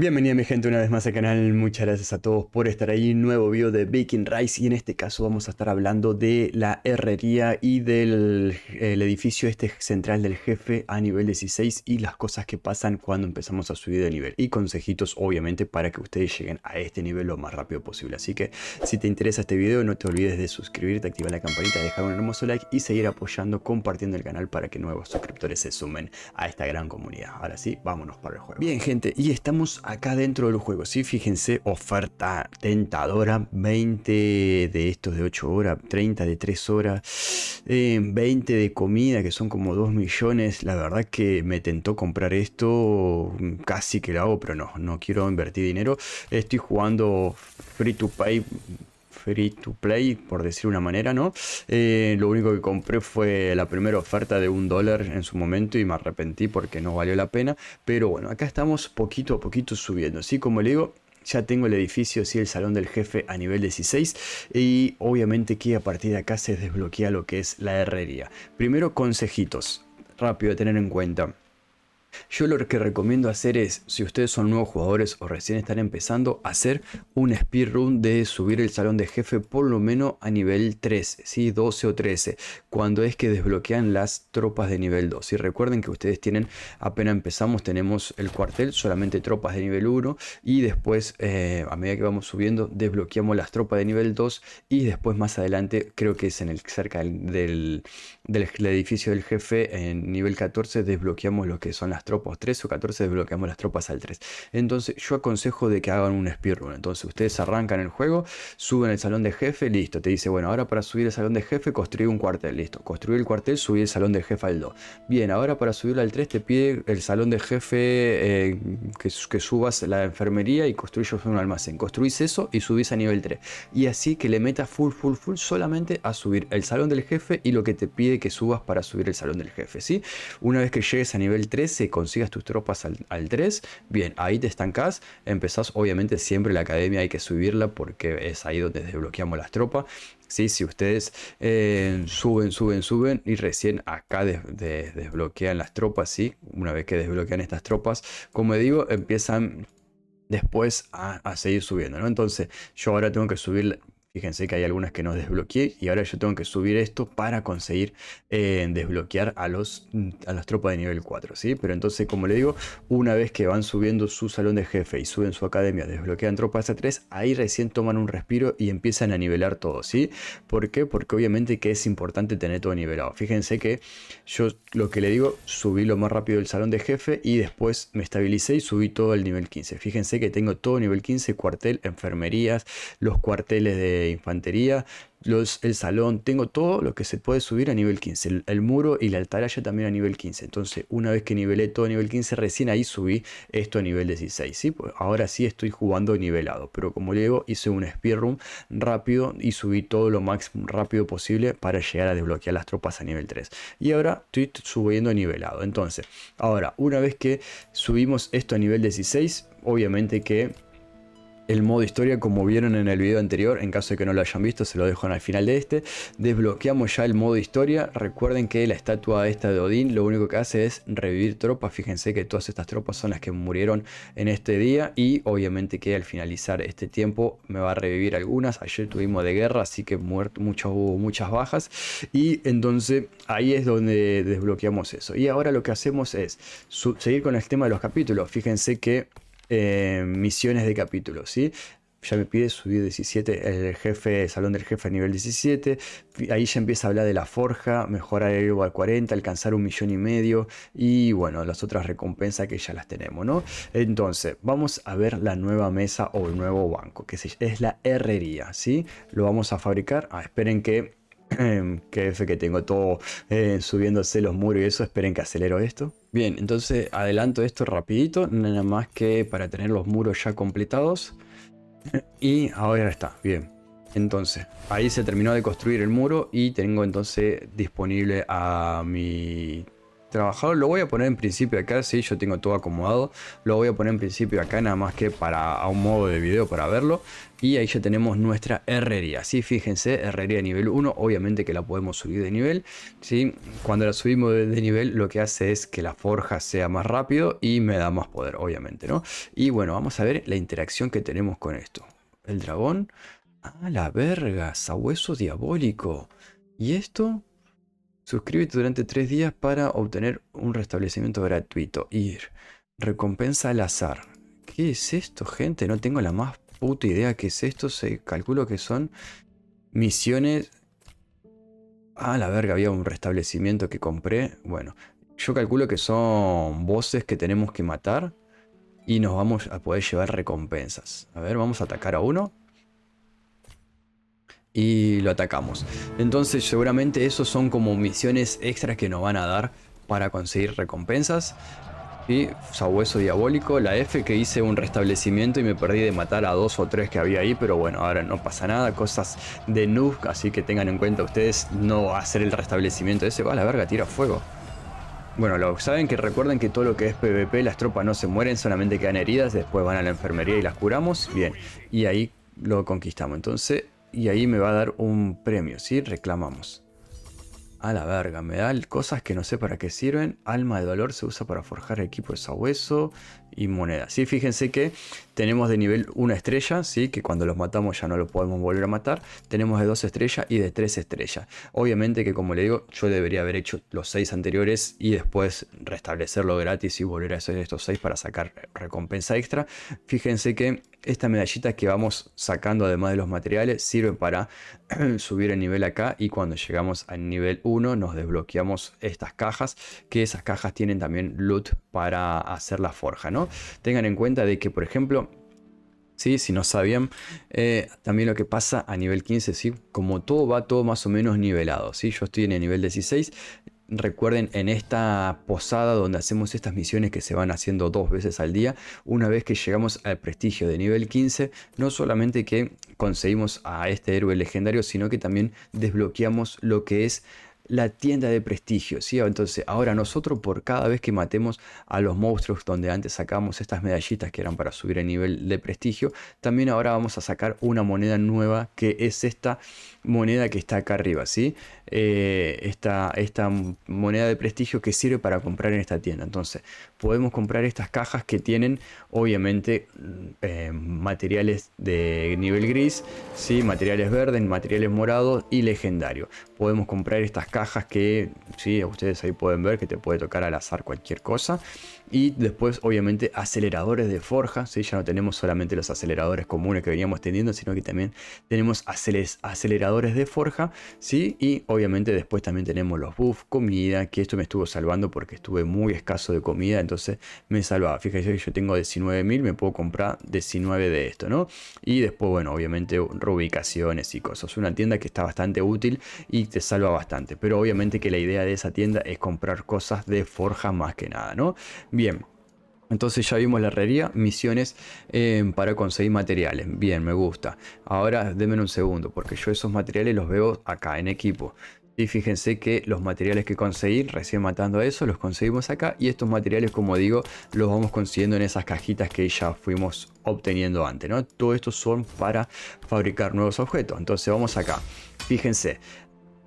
Bienvenida mi gente una vez más al canal, muchas gracias a todos por estar ahí, nuevo video de Baking Rice y en este caso vamos a estar hablando de la herrería y del edificio este central del jefe a nivel 16 y las cosas que pasan cuando empezamos a subir de nivel y consejitos obviamente para que ustedes lleguen a este nivel lo más rápido posible, así que si te interesa este video no te olvides de suscribirte, activar la campanita, dejar un hermoso like y seguir apoyando compartiendo el canal para que nuevos suscriptores se sumen a esta gran comunidad, ahora sí vámonos para el juego. Bien gente y estamos acá dentro del juego, ¿sí? Fíjense, oferta tentadora, 20 de estos de 8 horas, 30 de 3 horas, 20 eh, de comida, que son como 2 millones. La verdad que me tentó comprar esto, casi que lo hago, pero no, no quiero invertir dinero. Estoy jugando free to pay free to play, por decir una manera, ¿no? Eh, lo único que compré fue la primera oferta de un dólar en su momento y me arrepentí porque no valió la pena. Pero bueno, acá estamos poquito a poquito subiendo. Así como le digo, ya tengo el edificio, sí, el salón del jefe a nivel 16 y obviamente que a partir de acá se desbloquea lo que es la herrería. Primero, consejitos, rápido de tener en cuenta. Yo lo que recomiendo hacer es, si ustedes son nuevos jugadores o recién están empezando, hacer un speedrun de subir el salón de jefe por lo menos a nivel 13, ¿sí? 12 o 13, cuando es que desbloquean las tropas de nivel 2. Y recuerden que ustedes tienen, apenas empezamos, tenemos el cuartel, solamente tropas de nivel 1 y después, eh, a medida que vamos subiendo, desbloqueamos las tropas de nivel 2 y después más adelante, creo que es en el, cerca del, del edificio del jefe, en nivel 14, desbloqueamos lo que son las tropas 3 o 14 desbloqueamos las tropas al 3. Entonces yo aconsejo de que hagan un speedrun. Entonces ustedes arrancan el juego, suben el salón de jefe, listo. Te dice, bueno, ahora para subir el salón de jefe construir un cuartel, listo. Construir el cuartel, subir el salón de jefe al 2. Bien, ahora para subirlo al 3 te pide el salón de jefe eh, que, subas la enfermería y construyes un almacén. Construís eso y subís a nivel 3. Y así que le metas full, full, full solamente a subir el salón del jefe y lo que te pide que subas para subir el salón del jefe, ¿sí? Una vez que llegues a nivel 3 se consigas tus tropas al, 3, bien, ahí te estancás, empezás, obviamente siempre la academia hay que subirla porque es ahí donde desbloqueamos las tropas, ¿sí? Si ustedes eh, suben, suben, suben y recién acá desbloquean las tropas, ¿sí? Una vez que desbloquean estas tropas, como digo, empiezan después a, a, seguir subiendo, ¿no? Entonces yo ahora tengo que subir Fíjense que hay algunas que no desbloqueé y ahora yo tengo que subir esto para conseguir eh, desbloquear a, los, a las tropas de nivel 4, ¿sí? Pero entonces, como le digo, una vez que van subiendo su salón de jefe y suben su academia, desbloquean tropas a 3, ahí recién toman un respiro y empiezan a nivelar todo, ¿sí? ¿Por qué? Porque obviamente que es importante tener todo nivelado. Fíjense que yo lo que le digo, subí lo más rápido el salón de jefe y después me estabilicé y subí todo al nivel 15. Fíjense que tengo todo nivel 15, cuartel, enfermerías, los cuarteles de infantería, los, el salón, tengo todo lo que se puede subir a nivel 15. El, muro y la altaraya también a nivel 15. Entonces, una vez que nivelé todo a nivel 15, recién ahí subí esto a nivel 16. ¿sí? Pues, ahora sí estoy jugando nivelado. Pero como le digo, hice un speedrun rápido y subí todo lo máximo rápido posible para llegar a desbloquear las tropas a nivel 3. Y ahora estoy subiendo nivelado. Entonces, ahora, una vez que subimos esto a nivel 16, obviamente que el modo historia como vieron en el video anterior, en caso de que no lo hayan visto se lo dejo en el final de este, desbloqueamos ya el modo historia, recuerden que la estatua esta de Odín lo único que hace es revivir tropas, fíjense que todas estas tropas son las que murieron en este día y obviamente que al finalizar este tiempo me va a revivir algunas, ayer tuvimos de guerra así que muerto, muchas, hubo muchas bajas y entonces ahí es donde desbloqueamos eso y ahora lo que hacemos es seguir con el tema de los capítulos, fíjense que eh, misiones de capítulos, ¿sí? ya me pide subir 17, el jefe, el salón del jefe a nivel 17. Ahí ya empieza a hablar de la forja, mejorar el al 40, alcanzar un millón y medio y bueno, las otras recompensas que ya las tenemos, ¿no? Entonces, vamos a ver la nueva mesa o el nuevo banco, que es la herrería, ¿sí? Lo vamos a fabricar. Ah, esperen que que F que tengo todo eh, subiéndose los muros y eso, esperen que acelero esto. Bien, entonces adelanto esto rapidito, nada más que para tener los muros ya completados. Y ahora está, bien. Entonces, ahí se terminó de construir el muro y tengo entonces disponible a mi trabajado lo voy a poner en principio acá, sí, yo tengo todo acomodado, lo voy a poner en principio acá nada más que para un modo de video para verlo y ahí ya tenemos nuestra herrería, sí, fíjense, herrería nivel 1, obviamente que la podemos subir de nivel, sí, cuando la subimos de, nivel lo que hace es que la forja sea más rápido y me da más poder, obviamente, ¿no? Y bueno, vamos a ver la interacción que tenemos con esto, el dragón, a ¡Ah, la verga, sabueso diabólico, y esto Suscríbete durante tres días para obtener un restablecimiento gratuito. Ir. Recompensa al azar. ¿Qué es esto, gente? No tengo la más puta idea qué es esto. Se calculo que son misiones. Ah, la verga, había un restablecimiento que compré. Bueno, yo calculo que son voces que tenemos que matar. Y nos vamos a poder llevar recompensas. A ver, vamos a atacar a uno y lo atacamos. Entonces seguramente esos son como misiones extras que nos van a dar para conseguir recompensas. Y sabueso diabólico, la F que hice un restablecimiento y me perdí de matar a dos o tres que había ahí, pero bueno, ahora no pasa nada, cosas de noob, así que tengan en cuenta ustedes no hacer el restablecimiento ese, va a la verga, tira fuego. Bueno, lo saben que recuerden que todo lo que es PvP, las tropas no se mueren, solamente quedan heridas, después van a la enfermería y las curamos, bien, y ahí lo conquistamos. Entonces, y ahí me va a dar un premio, ¿sí? Reclamamos. A la verga, me da cosas que no sé para qué sirven. Alma de valor se usa para forjar equipos a hueso y monedas. ¿sí? Fíjense que tenemos de nivel una estrella, ¿sí? que cuando los matamos ya no lo podemos volver a matar. Tenemos de dos estrellas y de tres estrellas. Obviamente que como le digo, yo debería haber hecho los seis anteriores y después restablecerlo gratis y volver a hacer estos seis para sacar recompensa extra. Fíjense que estas medallita que vamos sacando además de los materiales sirven para subir el nivel acá y cuando llegamos al nivel 1 nos desbloqueamos estas cajas que esas cajas tienen también loot para hacer la forja, ¿no? Tengan en cuenta de que, por ejemplo, ¿sí? si no sabían, eh, también lo que pasa a nivel 15, ¿sí? como todo va todo más o menos nivelado, ¿sí? yo estoy en el nivel 16, Recuerden en esta posada donde hacemos estas misiones que se van haciendo dos veces al día, una vez que llegamos al prestigio de nivel 15, no solamente que conseguimos a este héroe legendario, sino que también desbloqueamos lo que es la tienda de prestigio, ¿sí? Entonces, ahora nosotros por cada vez que matemos a los monstruos donde antes sacamos estas medallitas que eran para subir el nivel de prestigio, también ahora vamos a sacar una moneda nueva que es esta moneda que está acá arriba, ¿sí? Eh, esta, esta moneda de prestigio que sirve para comprar en esta tienda. Entonces, podemos comprar estas cajas que tienen obviamente mm, eh, materiales de nivel gris, ¿sí? materiales verdes, materiales morados y legendario. Podemos comprar estas cajas que, sí, ustedes ahí pueden ver que te puede tocar al azar cualquier cosa. Y después, obviamente, aceleradores de forja. ¿sí? Ya no tenemos solamente los aceleradores comunes que veníamos teniendo, sino que también tenemos aceleradores de forja. ¿sí? Y obviamente después también tenemos los buffs, comida, que esto me estuvo salvando porque estuve muy escaso de comida. Entonces me salvaba. Fíjense que yo tengo 19.000, me puedo comprar 19 de esto, ¿no? Y después, bueno, obviamente reubicaciones y cosas. Una tienda que está bastante útil y te salva bastante. Pero obviamente que la idea de esa tienda es comprar cosas de forja más que nada, ¿no? Bien. Entonces ya vimos la herrería, misiones em, para conseguir materiales. Bien, me gusta. Ahora denme un segundo, porque yo esos materiales los veo acá en equipo. Y fíjense que los materiales que conseguí, recién matando a eso, los conseguimos acá. Y estos materiales, como digo, los vamos consiguiendo en esas cajitas que ya fuimos obteniendo antes. ¿no? Todo esto son para fabricar nuevos objetos. Entonces vamos acá. Fíjense,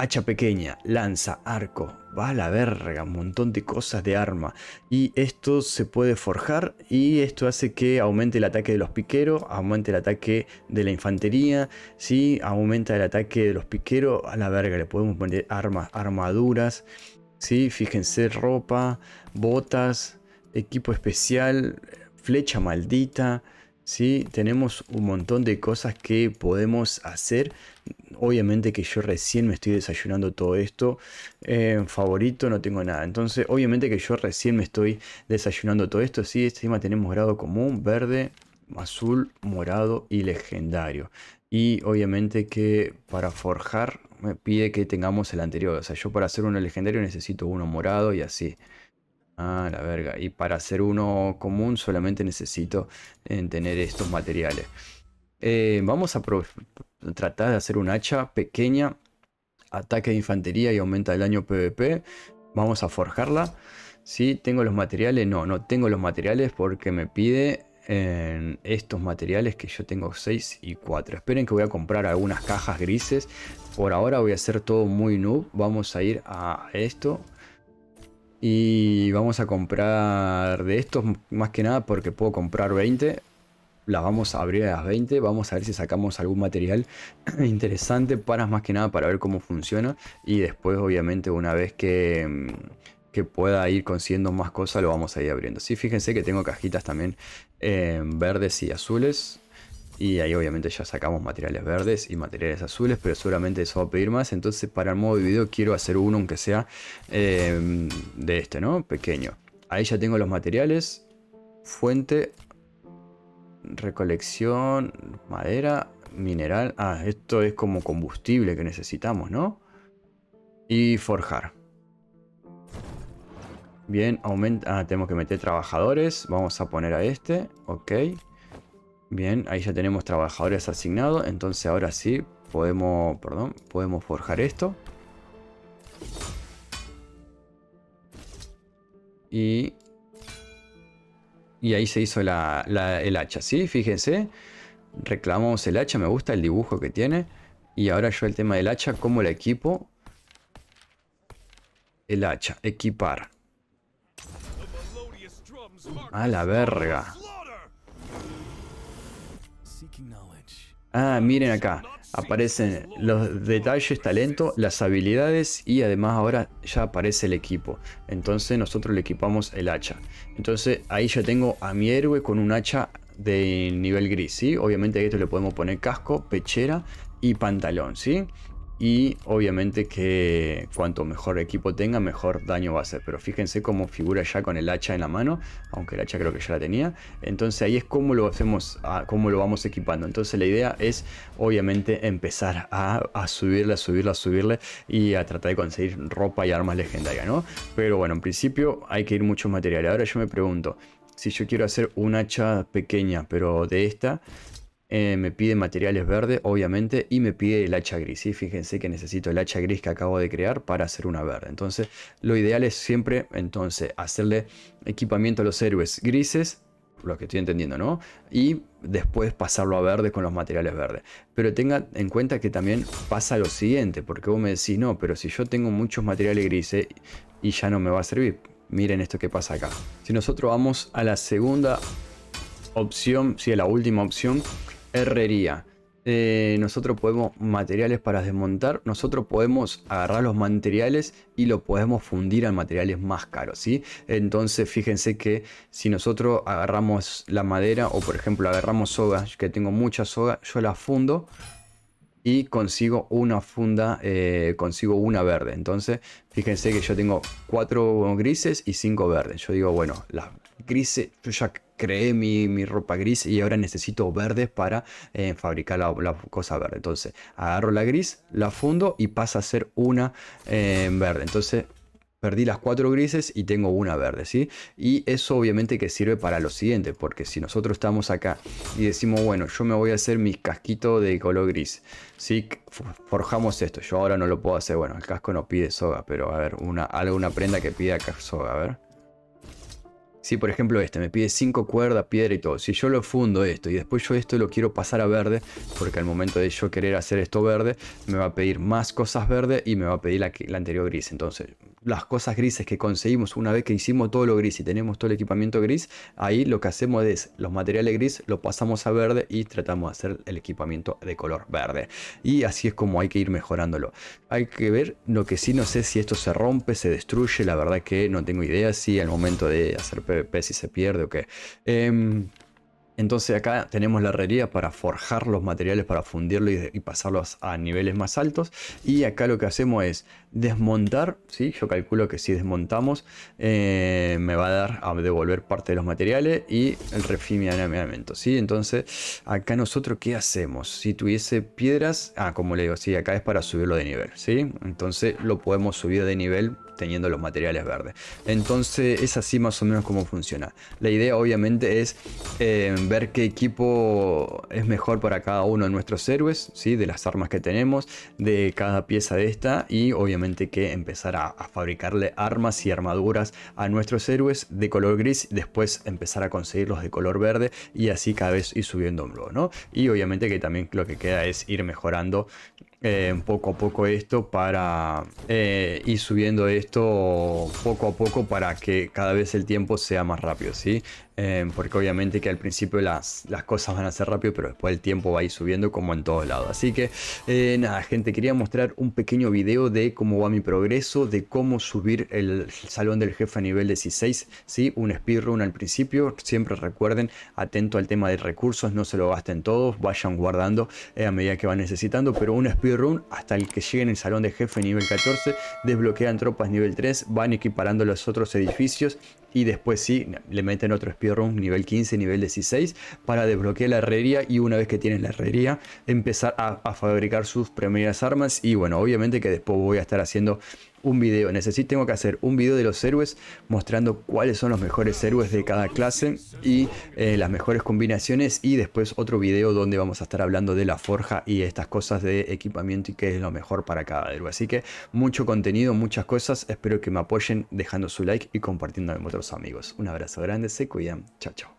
hacha pequeña, lanza, arco, va a la verga, un montón de cosas de arma. Y esto se puede forjar y esto hace que aumente el ataque de los piqueros, aumente el ataque de la infantería, ¿sí? aumenta el ataque de los piqueros, a la verga, le podemos poner armas, armaduras, ¿sí? fíjense, ropa, botas, equipo especial, flecha maldita. ¿sí? Tenemos un montón de cosas que podemos hacer obviamente que yo recién me estoy desayunando todo esto. En eh, favorito, no tengo nada. Entonces, obviamente que yo recién me estoy desayunando todo esto. Sí, este tenemos grado común, verde, azul, morado y legendario. Y obviamente que para forjar me pide que tengamos el anterior. O sea, yo para hacer uno legendario necesito uno morado y así. Ah, la verga. Y para hacer uno común solamente necesito eh, tener estos materiales. Eh, vamos a probar. Trata de hacer un hacha pequeña, ataque de infantería y aumenta el daño PvP. Vamos a forjarla. Si tengo los materiales, no, no tengo los materiales porque me pide eh, estos materiales que yo tengo 6 y 4. Esperen que voy a comprar algunas cajas grises. Por ahora voy a hacer todo muy noob. Vamos a ir a esto. Y vamos a comprar de estos más que nada porque puedo comprar 20 la vamos a abrir a las 20, vamos a ver si sacamos algún material interesante para más que nada para ver cómo funciona y después obviamente una vez mm, que, pueda ir consiguiendo más cosas lo vamos a ir abriendo. Sí, fíjense que tengo cajitas también eh, verdes y azules. Y ahí obviamente ya sacamos materiales verdes y materiales azules, pero seguramente eso va a pedir más. Entonces para el modo de video quiero hacer uno, aunque sea eh, de este, ¿no? Pequeño. Ahí ya tengo los materiales, fuente, recolección, madera, mineral. Ah, esto es como combustible que necesitamos, ¿no? Y forjar. Bien, aumenta. Ah, tenemos que meter trabajadores. Vamos a poner a este. Ok. Bien, ahí ya tenemos trabajadores asignados. Entonces ahora sí podemos, perdón, podemos forjar esto. Y y ahí se hizo el hacha, ¿sí? Fíjense, reclamamos el hacha, me gusta el dibujo que tiene. Y ahora yo el tema del hacha, ¿cómo la equipo? El hacha, equipar. A la verga. Ah, miren acá aparecen los detalles, talento, las habilidades y además ahora ya aparece el equipo. Entonces nosotros le equipamos el hacha. Entonces ahí ya tengo a mi héroe con un hacha de nivel gris, ¿sí? Obviamente a esto le podemos poner casco, pechera y pantalón, ¿sí? Y obviamente que cuanto mejor equipo tenga, mejor daño va a hacer. Pero fíjense cómo figura ya con el hacha en la mano, aunque el hacha creo que ya la tenía. Entonces ahí es cómo lo hacemos, ah, cómo lo vamos equipando. Entonces la idea es obviamente empezar a, a subirle, a subirle, a subirle y a tratar de conseguir ropa y armas legendarias, ¿no? Pero bueno, en principio hay que ir muchos materiales. Ahora yo me pregunto, si yo quiero hacer un hacha pequeña, pero de esta, eh, me pide materiales verdes obviamente, y me pide el hacha gris. ¿sí? Fíjense que necesito el hacha gris que acabo de crear para hacer una verde. Entonces, lo ideal es siempre entonces, hacerle equipamiento a los héroes grises, lo que estoy entendiendo, ¿no? Y después pasarlo a verde con los materiales verdes. Pero tenga en cuenta que también pasa lo siguiente, porque vos me decís, no, pero si yo tengo muchos materiales grises y ya no me va a servir. Miren esto que pasa acá. Si nosotros vamos a la segunda opción, si es a la última opción, herrería. Eh, nosotros podemos materiales para desmontar, nosotros podemos agarrar los materiales y lo podemos fundir a materiales más caros, ¿sí? Entonces fíjense que si nosotros agarramos la madera o por ejemplo agarramos soga, que tengo mucha soga, yo la fundo y consigo una funda, eh, consigo una verde. Entonces fíjense que yo tengo cuatro grises y cinco verdes. Yo digo, bueno, las grises, yo ya creé mi, ropa gris y ahora necesito verdes para eh, fabricar la, cosa verde. Entonces agarro la gris, la fundo y pasa a ser una eh, verde. Entonces perdí las cuatro grises y tengo una verde, ¿sí? Y eso obviamente que sirve para lo siguiente, porque si nosotros estamos acá y decimos, bueno, yo me voy a hacer mi casquito de color gris, ¿sí? Forjamos esto, yo ahora no lo puedo hacer, bueno, el casco no pide soga, pero a ver, una, alguna prenda que pida soga, a ver. Si por ejemplo, este me pide 5 cuerdas, piedra y todo. Si yo lo fundo esto y después yo esto lo quiero pasar a verde, porque al momento de yo querer hacer esto verde, me va a pedir más cosas verde y me va a pedir la anterior gris. Entonces, las cosas grises que conseguimos una vez que hicimos todo lo gris y tenemos todo el equipamiento gris, ahí lo que hacemos es los materiales gris los pasamos a verde y tratamos de hacer el equipamiento de color verde. Y así es como hay que ir mejorándolo. Hay que ver lo que sí no sé si esto se rompe, se destruye, la verdad que no tengo idea si al momento de hacer PvP si se pierde o qué. Eh, entonces acá tenemos la herrería para forjar los materiales, para fundirlos y, pasarlos a niveles más altos. Y acá lo que hacemos es desmontar, ¿sí? yo calculo que si desmontamos eh, me va a dar a devolver parte de los materiales y el refinamiento. ¿sí? Entonces acá nosotros qué hacemos? Si tuviese piedras, ah como le digo, sí, acá es para subirlo de nivel. ¿sí? Entonces lo podemos subir de nivel teniendo los materiales verdes. Entonces es así más o menos como funciona. La idea obviamente es eh, ver qué equipo es mejor para cada uno de nuestros héroes, ¿sí? de las armas que tenemos, de cada pieza de esta y obviamente que empezar a, fabricarle armas y armaduras a nuestros héroes de color gris, después empezar a conseguirlos de color verde y así cada vez ir subiendo un blog, ¿no? Y obviamente que también lo que queda es ir mejorando eh, poco a poco esto para eh, ir subiendo esto poco a poco para que cada vez el tiempo sea más rápido, ¿sí? Eh, porque obviamente que al principio las, cosas van a ser rápido, pero después el tiempo va a ir subiendo como en todos lados. Así que eh, nada, gente, quería mostrar un pequeño video de cómo va mi progreso, de cómo subir el salón del jefe a nivel 16, ¿sí? un speedrun al principio, siempre recuerden, atento al tema de recursos, no se lo gasten todos, vayan guardando eh, a medida que van necesitando, pero un speedrun hasta el que lleguen el salón de jefe nivel 14, desbloquean tropas nivel 3, van equiparando los otros edificios y después sí, le meten otro speedrun nivel 15, nivel 16 para desbloquear la herrería y una vez que tienen la herrería empezar a, a fabricar sus primeras armas y bueno, obviamente que después voy a estar haciendo un video. Necesito, tengo que hacer un video de los héroes mostrando cuáles son los mejores héroes de cada clase y eh, las mejores combinaciones y después otro video donde vamos a estar hablando de la forja y estas cosas de equipamiento y qué es lo mejor para cada héroe. Así que mucho contenido, muchas cosas. Espero que me apoyen dejando su like y compartiendo con otros amigos. Un abrazo grande, se cuidan. Chao, chao.